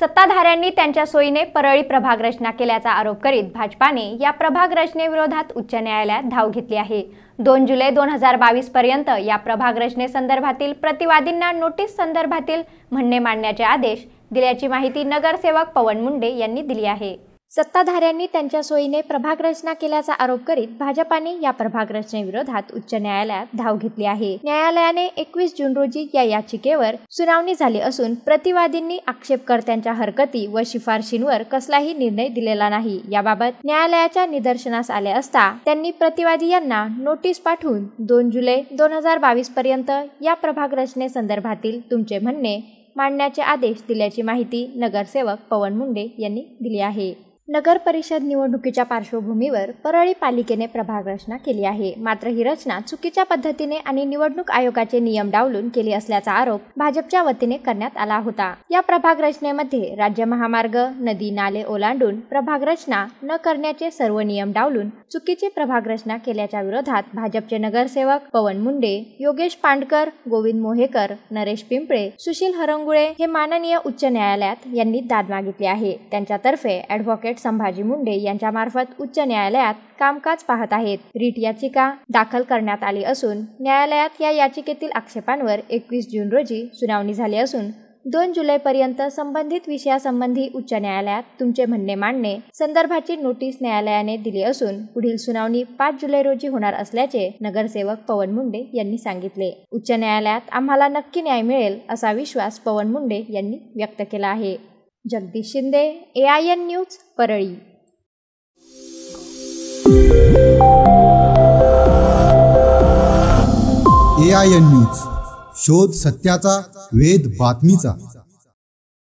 सत्ताधाऱ्यांनी त्यांच्या सोयीने परळी प्रभाग रचना केल्याचा आरोप करीत भाजपाने या प्रभाग रचनेविरोधात उच्च न्यायालयात धाव घेतली आहे दोन जुलै दोन हजार बावीस पर्यंत या प्रभाग रचनेसंदर्भातील प्रतिवादींना नोटीस संदर्भातील म्हणणे मांडण्याचे आदेश दिल्याची माहिती नगरसेवक पवन मुंडे यांनी दिली आहे सत्ताधाऱ्यांनी त्यांच्या सोयीने प्रभाग रचना केल्याचा आरोप करीत भाजपाने या प्रभाग रचनेविरोधात उच्च न्यायालयात धाव घेतली आहे न्यायालयाने एकवीस जून रोजी या याचिकेवर सुनावणी झाली असून प्रतिवादींनी आक्षेपकर्त्यांच्या हरकती व शिफारशींवर कसलाही निर्णय दिलेला नाही याबाबत न्यायालयाच्या निदर्शनास आले असता त्यांनी प्रतिवादी यांना नोटीस पाठवून दोन जुलै दोन हजार बावीस पर्यंत या प्रभाग रचनेसंदर्भातील तुमचे म्हणणे मांडण्याचे आदेश दिल्याची माहिती नगरसेवक पवन मुंडे यांनी दिली आहे नगर परिषद निवडणुकीच्या पार्श्वभूमीवर परळी पालिकेने प्रभाग रचना केली आहे मात्र ही रचना चुकीच्या पद्धतीने आणि निवडणूक आयोगाचे नियम डावलून केली असल्याचा आरोप भाजपच्या वतीने करण्यात आला होता या प्रभाग रचनेमध्ये राज्य महामार्ग नदी नाले ओलांडून प्रभाग रचना न करण्याचे सर्व नियम डावलून चुकीची प्रभाग रचना केल्याच्या विरोधात भाजपचे नगरसेवक पवन मुंडे योगेश पांडकर गोविंद मोहेकर नरेश पिंपळे सुशील हरंगुळे हे माननीय उच्च न्यायालयात यांनी दाद मागितली आहे त्यांच्यातर्फे ॲडव्होकेट ॲडव्होकेट संभाजी मुंडे यांच्यामार्फत उच्च न्यायालयात कामकाज पाहत आहेत रीट याचिका दाखल करण्यात आली असून न्यायालयात या याचिकेतील आक्षेपांवर एकवीस जून रोजी सुनावणी झाली असून दोन जुलैपर्यंत संबंधित विषयासंबंधी उच्च न्यायालयात तुमचे म्हणणे मांडणे संदर्भाची नोटीस न्यायालयाने दिली असून पुढील सुनावणी पाच जुलै रोजी होणार असल्याचे नगरसेवक पवन मुंडे यांनी सांगितले उच्च न्यायालयात आम्हाला नक्की न्याय मिळेल असा विश्वास पवन मुंडे यांनी व्यक्त केला आहे Jagdish Shinde A I N news Parli A I N news शोध सत्याचा वेद बातमीचा